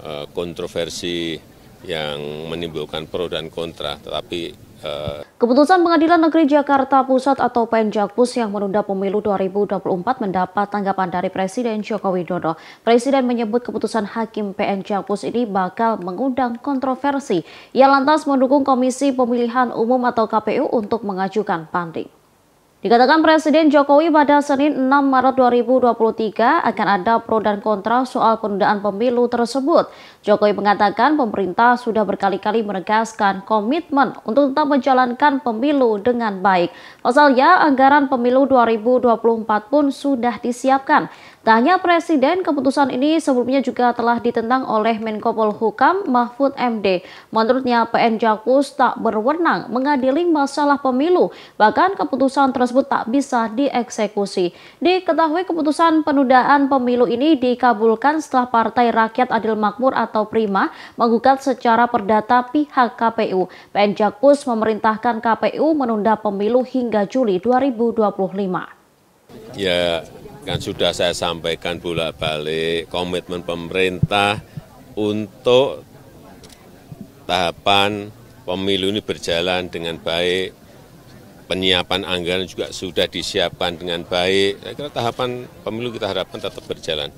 Eh, kontroversi yang menimbulkan pro dan kontra, tetapi eh, Keputusan Pengadilan Negeri Jakarta Pusat atau Penjakpus yang menunda pemilu 2024 mendapat tanggapan dari Presiden Joko Widodo. Presiden menyebut keputusan Hakim PN ini bakal mengundang kontroversi Ia lantas mendukung Komisi Pemilihan Umum atau KPU untuk mengajukan banding. Dikatakan Presiden Jokowi pada Senin 6 Maret 2023 akan ada pro dan kontra soal penundaan pemilu tersebut. Jokowi mengatakan pemerintah sudah berkali-kali menegaskan komitmen untuk tetap menjalankan pemilu dengan baik. Pasalnya anggaran pemilu 2024 pun sudah disiapkan. Tak hanya Presiden, keputusan ini sebelumnya juga telah ditentang oleh Menko Polhukam Mahfud MD. Menurutnya PN Jakus tak berwenang mengadili masalah pemilu, bahkan keputusan tersebut tak bisa dieksekusi. Diketahui keputusan penundaan pemilu ini dikabulkan setelah Partai Rakyat Adil Makmur atau PRIMA menggugat secara perdata pihak KPU. PN Jakus memerintahkan KPU menunda pemilu hingga Juli 2025. Ya, kan sudah saya sampaikan bolak-balik komitmen pemerintah untuk tahapan pemilu ini berjalan dengan baik, penyiapan anggaran juga sudah disiapkan dengan baik. Saya kira tahapan pemilu kita harapkan tetap berjalan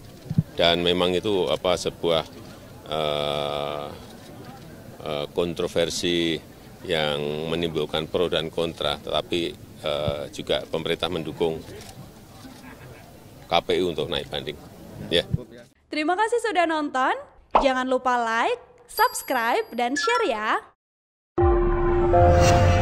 dan memang itu apa sebuah uh, uh, kontroversi yang menimbulkan pro dan kontra, tetapi uh, juga pemerintah mendukung KPU untuk naik banding. Ya. Terima kasih sudah nonton. Jangan lupa like, subscribe, dan share ya.